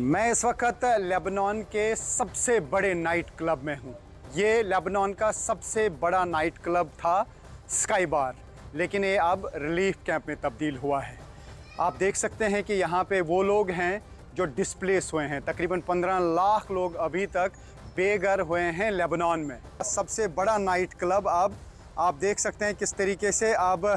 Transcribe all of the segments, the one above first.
मैं इस वक्त लेबनान के सबसे बड़े नाइट क्लब में हूँ ये लेबनान का सबसे बड़ा नाइट क्लब था स्काई बार लेकिन ये अब रिलीफ कैंप में तब्दील हुआ है आप देख सकते हैं कि यहाँ पे वो लोग हैं जो डिस्प्लेस हुए हैं तकरीबन 15 लाख लोग अभी तक बेघर हुए हैं लेबनान में सबसे बड़ा नाइट क्लब अब आप देख सकते हैं किस तरीके से अब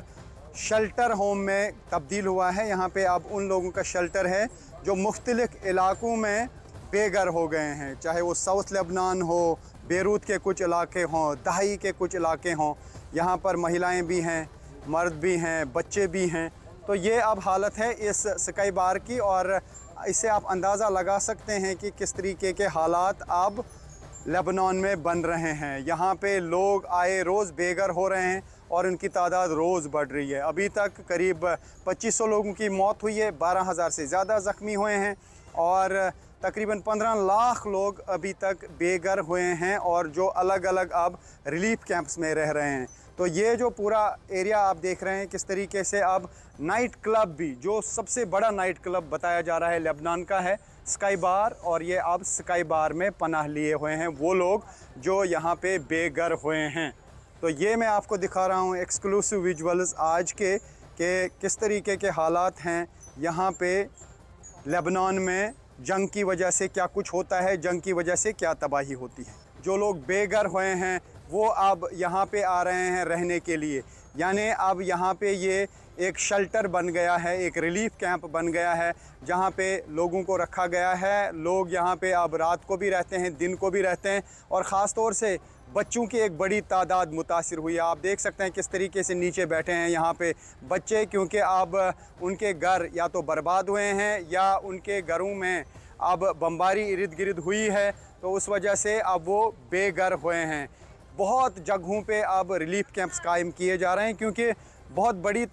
शल्टर होम में तब्दील हुआ है यहाँ पे अब उन लोगों का शल्टर है जो मुख्तलिफ़ इलाकों में बेघर हो गए हैं चाहे वो साउथ लेबनान हो बेरूत के कुछ इलाके हों दहाई के कुछ इलाके हों यहाँ पर महिलाएं भी हैं मर्द भी हैं बच्चे भी हैं तो ये अब हालत है इस स्काई बार की और इसे आप अंदाज़ा लगा सकते हैं कि किस तरीके के हालात अब लेबनान में बन रहे हैं यहाँ पे लोग आए रोज़ बेघर हो रहे हैं और इनकी तादाद रोज़ बढ़ रही है अभी तक करीब 2500 लोगों की मौत हुई है 12000 से ज़्यादा ज़ख्मी हुए हैं और तकरीबन 15 लाख लोग अभी तक बेघर हुए हैं और जो अलग अलग अब रिलीफ कैंप्स में रह रहे हैं तो ये जो पूरा एरिया आप देख रहे हैं किस तरीके से अब नाइट क्लब भी जो सबसे बड़ा नाइट क्लब बताया जा रहा है लेबनान का है स्काई बार और ये अब स्काई बार में पनाह लिए हुए हैं वो लोग जो यहाँ पे बेघर हुए हैं तो ये मैं आपको दिखा रहा हूँ एक्सक्लूसिव विजुअल्स आज के कि किस तरीके के हालात हैं यहाँ पे लेबनान में जंग की वजह से क्या कुछ होता है जंग की वजह से क्या तबाही होती है जो लोग बेघर हुए हैं वो अब यहाँ पे आ रहे हैं रहने के लिए यानी अब यहाँ पे ये एक शेल्टर बन गया है एक रिलीफ कैंप बन गया है जहाँ पे लोगों को रखा गया है लोग यहाँ पे अब रात को भी रहते हैं दिन को भी रहते हैं और ख़ास तौर से बच्चों की एक बड़ी तादाद मुतासर हुई है आप देख सकते हैं किस तरीके से नीचे बैठे हैं यहाँ पे बच्चे क्योंकि अब उनके घर या तो बर्बाद हुए हैं या उनके घरों में अब बम्बारी इर्द गिर्द हुई है तो उस वजह से अब वो बेघर हुए हैं बहुत जगहों पे अब रिलीफ कैंप्स कायम किए जा रहे हैं क्योंकि बहुत बड़ी